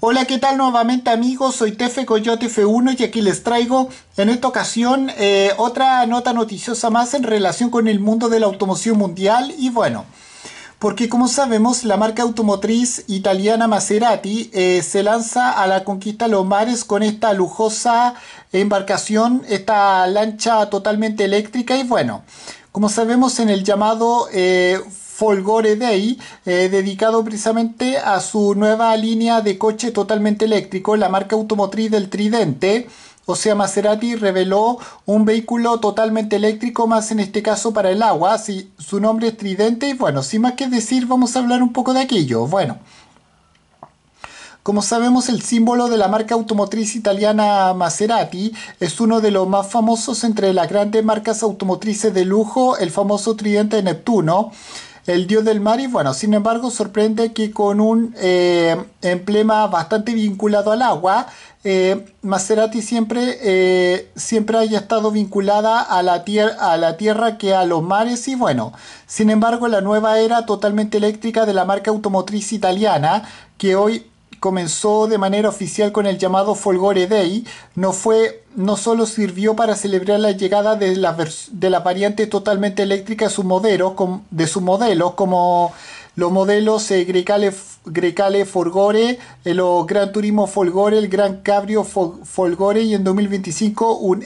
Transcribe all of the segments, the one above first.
Hola, ¿qué tal nuevamente amigos? Soy Tefe Coyote F1 y aquí les traigo en esta ocasión eh, otra nota noticiosa más en relación con el mundo de la automoción mundial y bueno, porque como sabemos la marca automotriz italiana Maserati eh, se lanza a la conquista de los mares con esta lujosa embarcación, esta lancha totalmente eléctrica y bueno, como sabemos en el llamado... Eh, Folgore Dei... Eh, dedicado precisamente a su nueva línea de coche totalmente eléctrico, la marca automotriz del Tridente. O sea, Maserati reveló un vehículo totalmente eléctrico, más en este caso para el agua. su nombre es Tridente y bueno, sin más que decir, vamos a hablar un poco de aquello. Bueno, como sabemos, el símbolo de la marca automotriz italiana Maserati es uno de los más famosos entre las grandes marcas automotrices de lujo, el famoso tridente Neptuno el dios del mar. Y bueno, sin embargo, sorprende que con un eh, emblema bastante vinculado al agua, eh, Maserati siempre, eh, siempre haya estado vinculada a la, a la, tierra que a los mares y bueno, sin embargo la nueva era totalmente eléctrica de la marca automotriz italiana que hoy comenzó de manera oficial con el llamado Folgore Day, no, fue, no solo sirvió para celebrar la llegada de de la variante totalmente eléctrica de su modelo, como los modelos Grecale, Folgore, el Gran Turismo Folgore, el Gran Cabrio Folgore y en 2025 un,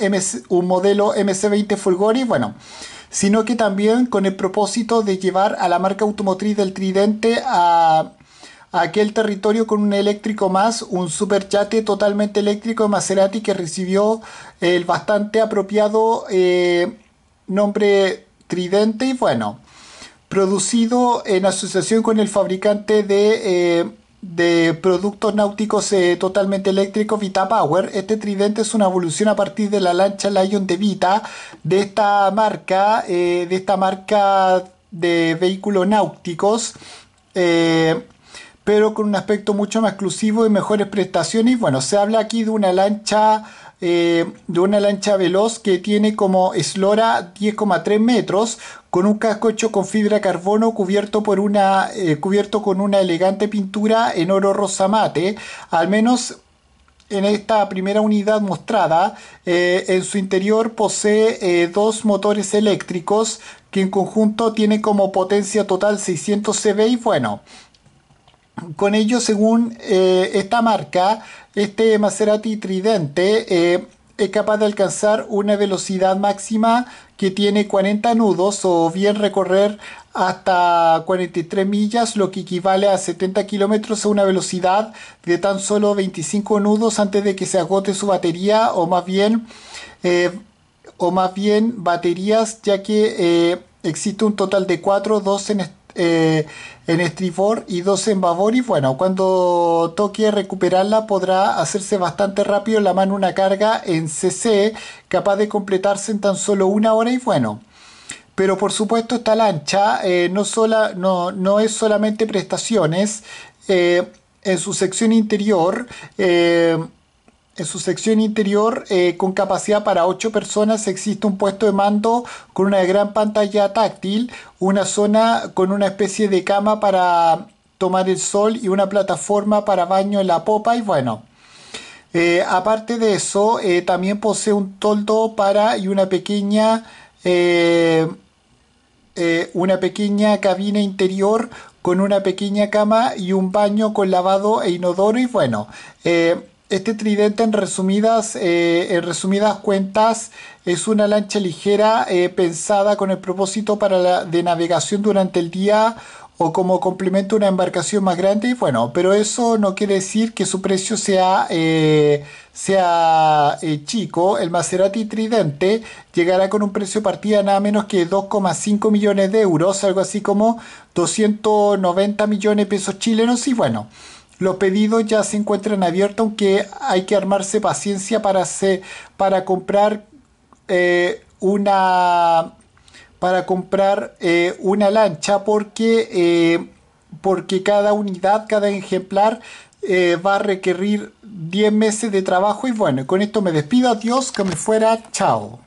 un modelo MC20 Folgore. Bueno, sino que también con el propósito de llevar a la marca automotriz del Tridente a aquel territorio con un eléctrico más, un superchate totalmente eléctrico de Maserati que recibió eh, el bastante apropiado eh, nombre Tridente y bueno, producido en asociación con el fabricante de... Eh, productos náuticos totalmente eléctricos Vita Power. Este tridente es una evolución a partir de la lancha Lion de Vita de esta marca, de esta marca de vehículos náuticos pero con un aspecto mucho más exclusivo y mejores prestaciones. Bueno, se habla aquí de una lancha, eh, de una lancha veloz que tiene como eslora 10,3 metros, con un casco hecho con fibra carbono cubierto, por una, eh, cubierto con una elegante pintura en oro rosa mate, al menos en esta primera unidad mostrada, eh, en su interior posee dos motores eléctricos que en conjunto tienen como potencia total 600 CV y bueno, con ello, según eh, esta marca, este Maserati Tridente eh, es capaz de alcanzar una velocidad máxima que tiene 40 nudos o bien recorrer hasta 43 millas, lo que equivale a 70 kilómetros a una velocidad de tan solo 25 nudos antes de que se agote su batería o más bien, eh, o más bien baterías, ya que existe un total de 4, 2 en, eh, en Estribor y dos en Babor. Y bueno, cuando toque recuperarla, podrá hacerse bastante rápido la mano una carga en CC, capaz de completarse en tan solo una hora. Y bueno, pero por supuesto esta lancha eh, no, sola, no, es solamente prestaciones. Eh, en su sección interior en su sección interior, eh, con capacidad para 8 personas, existe un puesto de mando con una gran pantalla táctil, una zona con una especie de cama para tomar el sol y una plataforma para baño en la popa y bueno. Eh, aparte de eso, eh, también posee un toldo para y una pequeña, una pequeña cabina interior con una pequeña cama y un baño con lavado e inodoro y bueno. Este tridente, eh, en resumidas, cuentas, es una lancha ligera eh, pensada con el propósito para la, de navegación durante el día o como complemento a una embarcación más grande. Y bueno, pero eso no quiere decir que su precio sea, eh, sea chico. El Maserati Tridente llegará con un precio partida nada menos que 2,5 millones de euros, algo así como 290 millones de pesos chilenos. Y bueno. Los pedidos ya se encuentran abiertos, aunque hay que armarse paciencia para, para comprar eh, una para comprar eh, una lancha porque, eh, porque cada unidad, cada ejemplar va a requerir 10 meses de trabajo y bueno, con esto me despido, adiós, que me fuera, chao.